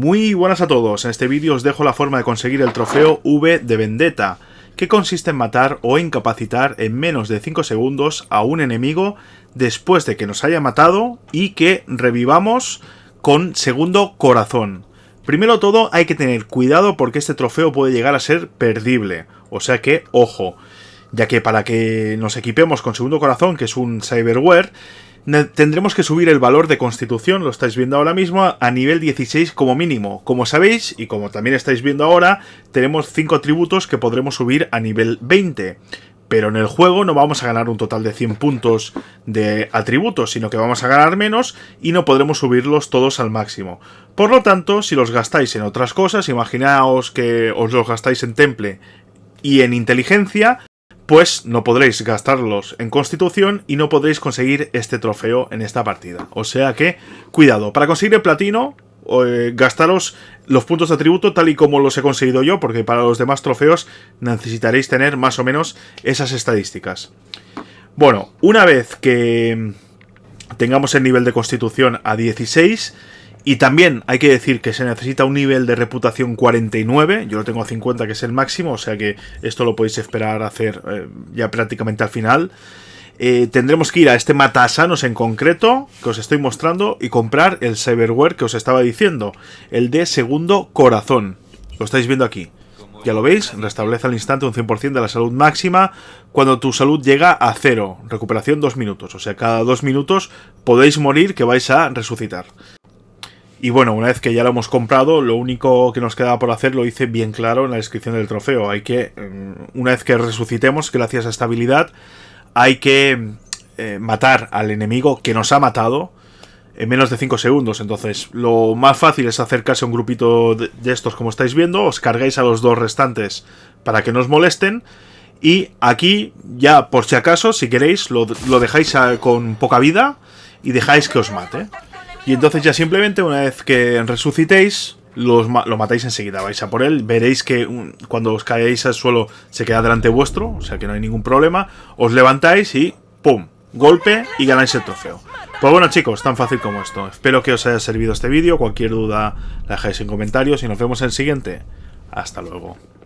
Muy buenas a todos, en este vídeo os dejo la forma de conseguir el trofeo V de Vendetta, que consiste en matar o incapacitar en menos de 5 segundos a un enemigo después de que nos haya matado y que revivamos con segundo corazón. Primero todo hay que tener cuidado porque este trofeo puede llegar a ser perdible, o sea que ojo, ya que para que nos equipemos con segundo corazón, que es un cyberware, tendremos que subir el valor de constitución, lo estáis viendo ahora mismo, a nivel 16 como mínimo. Como sabéis, y como también estáis viendo ahora, tenemos 5 atributos que podremos subir a nivel 20. Pero en el juego no vamos a ganar un total de 100 puntos de atributos, sino que vamos a ganar menos y no podremos subirlos todos al máximo. Por lo tanto, si los gastáis en otras cosas, imaginaos que os los gastáis en temple y en inteligencia, pues no podréis gastarlos en constitución y no podréis conseguir este trofeo en esta partida. O sea que, cuidado, para conseguir el platino, eh, gastaros los puntos de atributo tal y como los he conseguido yo, porque para los demás trofeos necesitaréis tener más o menos esas estadísticas. Bueno, una vez que tengamos el nivel de constitución a 16, y también hay que decir que se necesita un nivel de reputación 49, yo lo tengo a 50 que es el máximo, o sea que esto lo podéis esperar hacer eh, ya prácticamente al final. Eh, tendremos que ir a este Matasanos en concreto, que os estoy mostrando, y comprar el cyberware que os estaba diciendo, el de segundo corazón. Lo estáis viendo aquí. Ya lo veis, restablece al instante un 100% de la salud máxima cuando tu salud llega a cero. Recuperación 2 minutos, o sea, cada 2 minutos podéis morir que vais a resucitar. Y bueno, una vez que ya lo hemos comprado, lo único que nos queda por hacer lo hice bien claro en la descripción del trofeo. Hay que, mm, una vez que resucitemos, gracias a esta habilidad, hay que mm, eh, matar al enemigo que nos ha matado en menos de 5 segundos. Entonces, lo más fácil es acercarse a un grupito de, estos como estáis viendo, os cargáis a los dos restantes para que no os molesten. Y aquí, ya por si acaso, si queréis, lo, dejáis con poca vida y dejáis que os mate. Y entonces ya simplemente una vez que resucitéis, los lo matáis enseguida, vais a por él, veréis que cuando os caéis al suelo se queda delante vuestro, o sea que no hay ningún problema, os levantáis y ¡pum! Golpe y ganáis el trofeo. Pues bueno chicos, tan fácil como esto. Espero que os haya servido este vídeo, cualquier duda la dejáis en comentarios y nos vemos en el siguiente. Hasta luego.